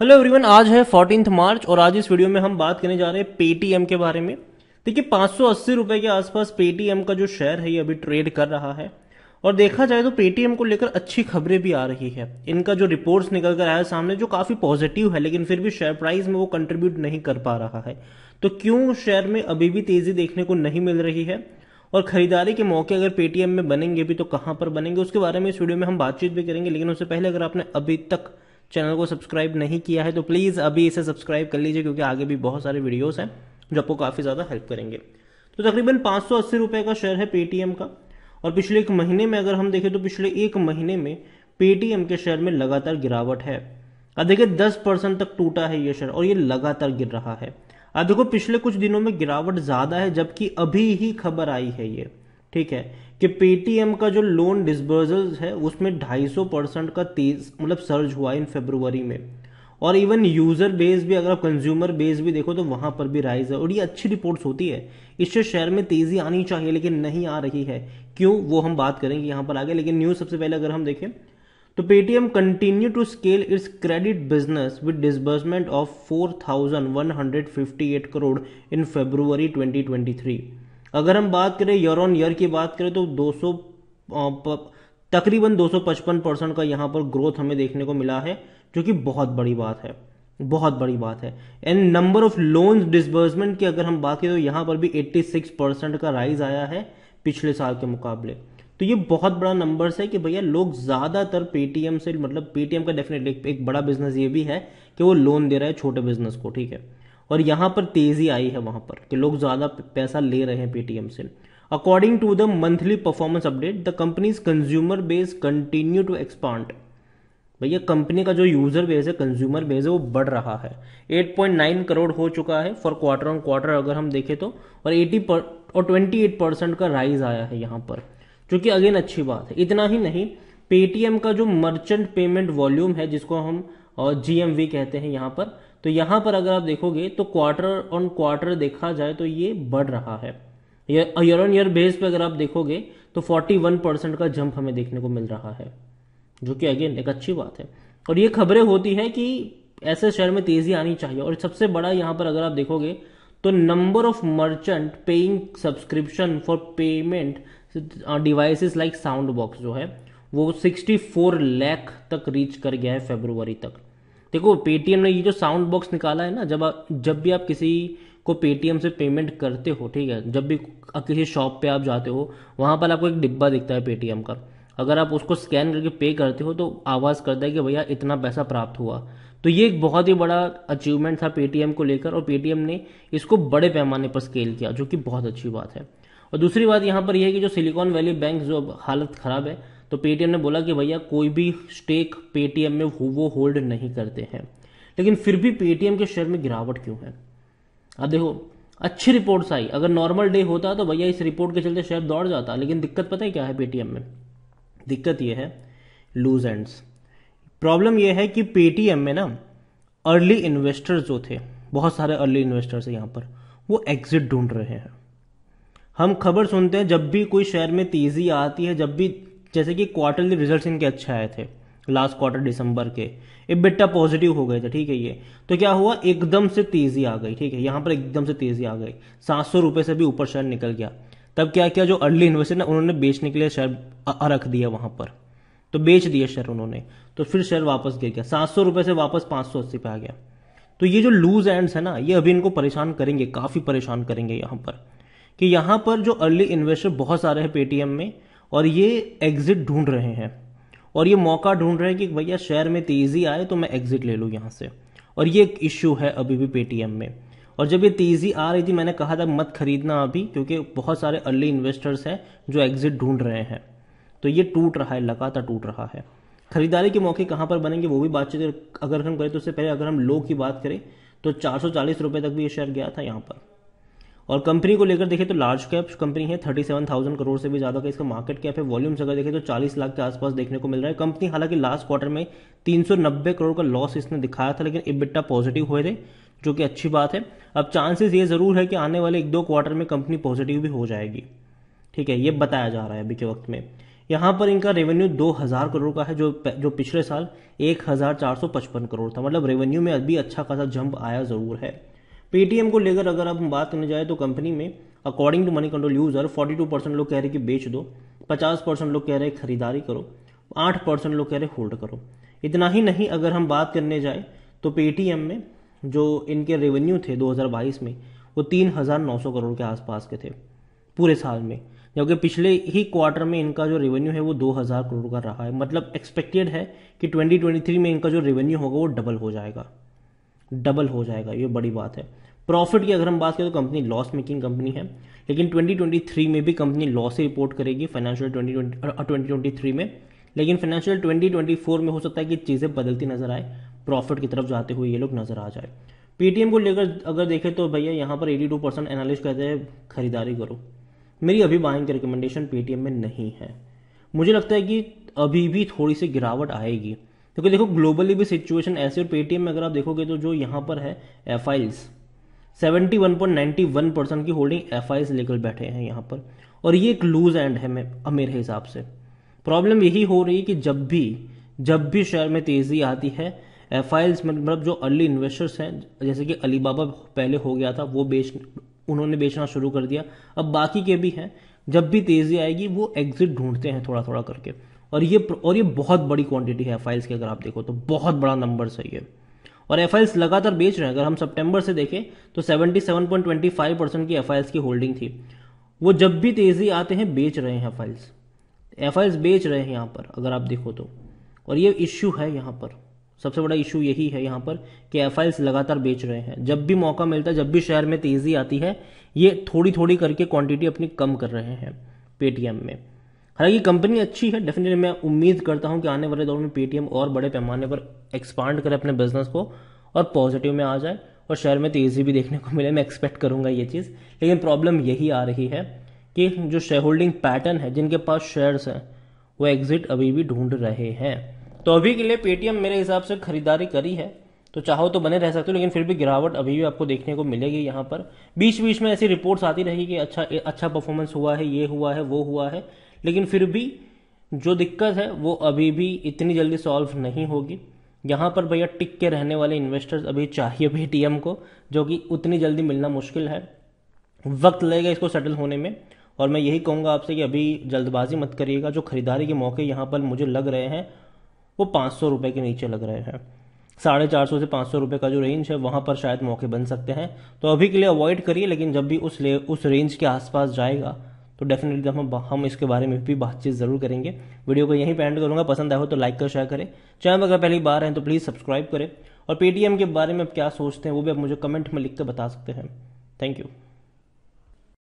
hello everyone आज है fourteen मार्च और आज इस वीडियो में हम बात करने जा रहे हैं पेटीएम के बारे में देखिए पाँच सौ के आसपास पेटीएम का जो शेयर है ये अभी ट्रेड कर रहा है और देखा जाए तो पेटीएम को लेकर अच्छी खबरें भी आ रही है इनका जो रिपोर्ट्स निकल कर आया सामने जो काफ़ी पॉजिटिव है लेकिन फिर भी शेयर प्राइस में वो कंट्रीब्यूट नहीं कर पा रहा है तो क्यों शेयर में अभी भी तेज़ी देखने को नहीं मिल रही है और खरीदारी के मौके अगर पेटीएम में बनेंगे भी तो कहाँ पर बनेंगे उसके बारे में इस वीडियो में हम बातचीत भी करेंगे लेकिन उससे पहले अगर आपने अभी तक चैनल को सब्सक्राइब नहीं किया है तो प्लीज़ अभी इसे सब्सक्राइब कर लीजिए क्योंकि आगे भी बहुत सारे वीडियोज़ हैं जो आपको काफ़ी ज़्यादा हेल्प करेंगे तो तकरीबन पाँच सौ अस्सी का शेयर है पेटीएम का और पिछले एक महीने में अगर हम देखें तो पिछले एक महीने में पेटीएम के शेयर में लगातार गिरावट है अब देखिए दस परसेंट तक टूटा है ये शेयर और ये लगातार गिर रहा है अब देखो पिछले कुछ दिनों में गिरावट ज़्यादा है जबकि अभी ही खबर आई है ये ठीक है कि पेटीएम का जो लोन डिसबर्सल है उसमें 250 परसेंट का तेज मतलब सर्ज हुआ इन फेब्रुवरी में और इवन यूज़र बेस भी अगर आप कंज्यूमर बेस भी देखो तो वहां पर भी राइज है और ये अच्छी रिपोर्ट्स होती है इससे शेयर में तेज़ी आनी चाहिए लेकिन नहीं आ रही है क्यों वो हम बात करेंगे यहां पर आगे लेकिन न्यूज़ सबसे पहले अगर हम देखें तो Paytm continue to scale its credit business with disbursement of four crore in February twenty अगर हम बात करें ईयर ऑन ईयर की बात करें तो 200 तकरीबन 255 परसेंट का यहाँ पर ग्रोथ हमें देखने को मिला है जो कि बहुत बड़ी बात है बहुत बड़ी बात है and number of loans disbursement की अगर हम बात करें तो यहाँ पर भी 86 परसेंट का राइज आया है पिछले साल के मुकाबले तो ये बहुत बड़ा नंबर्स है कि भैया लोग ज़्यादातर पेटीएम से मतलब पेटीएम का डेफिनेटली एक बड़ा बिजनेस ये भी है कि वो लोन दे रहा है छोटे बिजनेस को ठीक है और यहाँ पर तेज़ी आई है वहाँ पर कि लोग ज़्यादा पैसा ले रहे हैं पेटीएम से according to the monthly performance update the company's consumer base continue to expand भैया कंपनी का जो यूज़र बेस है कंज्यूमर बेस है वो बढ़ रहा है 8.9 करोड़ हो चुका है फॉर क्वार्टर ऑन क्वार्टर अगर हम देखें तो और 80 पर और 28 परसेंट का राइज आया है यहाँ पर जो कि अगेन अच्छी बात है इतना ही नहीं पेटीएम का जो मर्चेंट पेमेंट वॉल्यूम है जिसको हम और जीएमवी कहते हैं यहां पर तो यहां पर अगर आप देखोगे तो क्वार्टर ऑन क्वार्टर देखा जाए तो ये बढ़ रहा है ईयर ऑन ईयर बेस पे अगर आप देखोगे तो 41 परसेंट का जंप हमें देखने को मिल रहा है जो कि अगेन एक अच्छी बात है और ये खबरें होती है कि ऐसे शेयर में तेजी आनी चाहिए और सबसे बड़ा यहाँ पर अगर आप देखोगे तो number of merchant paying subscription for payment devices like sound box जो है वो 64 लाख तक रीच कर गया है फेब्रुवरी तक देखो पेटीएम ने ये जो साउंड बॉक्स निकाला है ना जब आ, जब भी आप किसी को पेटीएम से पेमेंट करते हो ठीक है जब भी किसी शॉप पे आप जाते हो वहां पर आपको एक डिब्बा दिखता है पेटीएम का अगर आप उसको स्कैन करके पे करते हो तो आवाज़ करता है कि भैया इतना पैसा प्राप्त हुआ तो ये एक बहुत ही बड़ा अचीवमेंट था पेटीएम को लेकर और पेटीएम ने इसको बड़े पैमाने पर स्केल किया जो कि बहुत अच्छी बात है और दूसरी बात यहाँ पर यह है कि जो सिलिकॉन वैली बैंक जो हालत ख़राब है तो पेटीएम ने बोला कि भैया कोई भी स्टेक पेटीएम में वो होल्ड नहीं करते हैं लेकिन फिर भी पेटीएम के शेयर में गिरावट क्यों है अब देखो अच्छी रिपोर्ट्स आई अगर नॉर्मल डे होता तो भैया इस रिपोर्ट के चलते शेयर दौड़ जाता लेकिन दिक्कत पता है क्या है पेटीएम में दिक्कत यह है लूज एंड्स प्रॉब्लम यह है कि पेटीएम में ना अर्ली इन्वेस्टर्स जो थे बहुत सारे अर्ली इन्वेस्टर्स हैं यहाँ पर वो एग्जिट ढूंढ रहे हैं हम खबर सुनते हैं जब भी कोई शेयर में तेज़ी आती है जब भी जैसे कि क्वार्टरली रिजल्ट इनके अच्छे आए थे लास्ट क्वार्टर दिसंबर के इबिट्टा पॉजिटिव हो गए थे ठीक है ये तो क्या हुआ एकदम से तेजी आ गई ठीक है यहाँ पर एकदम से तेजी आ गई सात सौ रुपये से भी ऊपर शेयर निकल गया तब क्या किया जो अर्ली इन्वेस्टर है उन्होंने बेचने के लिए शेयर रख दिया वहां पर तो बेच दिया शेयर उन्होंने तो फिर शेयर वापस गिर गया सात सौ रुपए से वापस पांच सौ अस्सी पे आ गया तो ये जो लूज एंड्स है ना ये अभी इनको परेशान करेंगे काफ़ी परेशान करेंगे यहाँ पर कि यहाँ पर जो अर्ली इन्वेस्टर बहुत सारे हैं पेटीएम में और ये एग्ज़िट ढूंढ रहे हैं और ये मौका ढूंढ रहे हैं कि भैया शेयर में तेज़ी आए तो मैं एग्ज़िट ले लूँ यहाँ से और ये एक इश्यू है अभी भी पेटीएम में और जब ये तेज़ी आ रही थी मैंने कहा था मत खरीदना अभी क्योंकि बहुत सारे अर्ली इन्वेस्टर्स हैं जो एग्ज़िट ढूंढ रहे हैं तो ये टूट रहा है लगातार टूट रहा है खरीदारी के मौके कहाँ पर बनेंगे वो भी बातचीत अगर हम करें तो उससे पहले अगर हम लो की बात करें तो चार सौ तक भी ये शेयर गया था यहाँ पर और कंपनी को लेकर देखें तो लार्ज कैप कंपनी है थर्टी सेवन थाउजेंड करोड़ से भी ज़्यादा का इसका मार्केट कैप है वॉल्यूम्स अगर देखें तो चालीस लाख के आसपास देखने को मिल रहा है कंपनी हालांकि लास्ट क्वार्टर में तीन सौ नब्बे करोड़ का लॉस इसने दिखाया था लेकिन इबिट्टा पॉजिटिव हुए थे जो कि अच्छी बात है अब चांसेस ये ज़रूर है कि आने वाले एक दो क्वार्टर में कंपनी पॉजिटिव भी हो जाएगी ठीक है ये बताया जा रहा है अभी के वक्त में यहाँ पर इनका रेवेन्यू 2000 करोड़ का है जो जो पिछले साल 1455 करोड़ था मतलब रेवेन्यू में अभी अच्छा खासा जंप आया ज़रूर है पेटीएम को लेकर अगर हम बात करने जाए तो कंपनी में according to Moneycontrol user 42 percent लोग कह रहे कि बेच दो 50 परसेंट लोग कह रहे खरीदारी करो 8 परसेंट लोग कह रहे होल्ड करो इतना ही नहीं अगर हम बात करने जाए तो पेटीएम में जो इनके रेवेन्यू थे 2022 में वो 3,900 करोड़ के आसपास के थे पूरे साल में जबकि पिछले ही क्वार्टर में इनका जो रेवेन्यू है वो 2000 करोड़ का रहा है मतलब एक्सपेक्टेड है कि 2023 में इनका जो रेवेन्यू होगा वो डबल हो जाएगा डबल हो जाएगा ये बड़ी बात है प्रॉफिट की अगर हम बात करें तो कंपनी लॉस मेकिंग कंपनी है लेकिन 2023 में भी कंपनी लॉस ही रिपोर्ट करेगी फाइनेंशियल 2020 2023 में लेकिन फाइनेंशियल 2024 में हो सकता है कि चीज़ें बदलती नजर आए प्रॉफिट की तरफ जाते हुए ये लोग नजर आ जाए पीटीएम को लेकर अगर देखें तो भैया यहाँ पर 82 परसेंट एनालिस कहते हैं खरीदारी करो मेरी अभी बाइंग की रिकमेंडेशन पेटीएम में नहीं है मुझे लगता है कि अभी भी थोड़ी सी गिरावट आएगी क्योंकि देखो ग्लोबली भी सिचुएशन ऐसी और पेटीएम में अगर आप देखोगे तो जो यहाँ पर है F seventy one point ninety one percent की होल्डिंग एफ आई लेकर बैठे हैं यहाँ पर और ये एक लूज एंड है मैं मेरे हिसाब से प्रॉब्लम यही हो रही है कि जब भी जब भी शेयर में तेज़ी आती है एफ मतलब जो अर्ली इन्वेस्टर्स हैं जैसे कि अलीबाबा पहले हो गया था वो बेच उन्होंने बेचना शुरू कर दिया अब बाकी के भी हैं जब भी तेज़ी आएगी वो एग्जिट ढूंढते हैं थोड़ा थोड़ा करके और ये और ये बहुत बड़ी क्वांटिटी है एफ के अगर आप देखो तो बहुत बड़ा नंबर है ये और एफ लगातार बेच रहे हैं अगर हम सितंबर से देखें तो 77.25 परसेंट की एफ की होल्डिंग थी वो जब भी तेज़ी आते हैं बेच रहे हैं एफ एफ बेच रहे हैं यहाँ पर अगर आप देखो तो और ये इश्यू है यहाँ पर सबसे बड़ा इशू यही है यहाँ पर कि एफ लगातार बेच रहे हैं जब भी मौका मिलता है जब भी शेयर में तेज़ी आती है ये थोड़ी थोड़ी करके क्वांटिटी अपनी कम कर रहे हैं पेटीएम में हालांकि कंपनी अच्छी है डेफिनेटली मैं उम्मीद करता हूं कि आने वाले दौर में पेटीएम और बड़े पैमाने पर एक्सपांड करे अपने बिजनेस को और पॉजिटिव में आ जाए और शेयर में तेज़ी भी देखने को मिले मैं एक्सपेक्ट करूंगा ये चीज़ लेकिन प्रॉब्लम यही आ रही है कि जो शेयर होल्डिंग पैटर्न है जिनके पास शेयर्स हैं वो एग्जिट अभी भी ढूंढ रहे हैं तो अभी के लिए पेटीएम मेरे हिसाब से खरीदारी करी है तो चाहो तो बने रह सकते हो लेकिन फिर भी गिरावट अभी भी आपको देखने को मिलेगी यहाँ पर बीच बीच में ऐसी रिपोर्ट्स आती रहेगी कि अच्छा अच्छा परफॉर्मेंस हुआ है ये हुआ है वो हुआ है लेकिन फिर भी जो दिक्कत है वो अभी भी इतनी जल्दी सॉल्व नहीं होगी यहाँ पर भैया टिक के रहने वाले इन्वेस्टर्स अभी चाहिए भी को जो कि उतनी जल्दी मिलना मुश्किल है वक्त लगेगा इसको सेटल होने में और मैं यही कहूँगा आपसे कि अभी जल्दबाजी मत करिएगा जो खरीदारी के मौके यहाँ पर मुझे लग रहे हैं वो पाँच सौ रुपये के नीचे लग रहे हैं साढ़े चार सौ से पाँच सौ रुपये का जो रेंज है वहाँ पर शायद मौके बन सकते हैं तो अभी के लिए अवॉइड करिए लेकिन जब भी उस ले उस रेंज के आसपास जाएगा तो डेफिनेटली हम हम इसके बारे में भी बातचीत जरूर करेंगे वीडियो को यहीं पर एंड करूँगा पसंद आया हो तो लाइक कर शेयर करें चैनल पर अगर पहली बार हैं तो प्लीज़ सब्सक्राइब करें और पेटीएम के बारे में आप क्या सोचते हैं वो भी आप मुझे कमेंट में लिख कर बता सकते हैं थैंक यू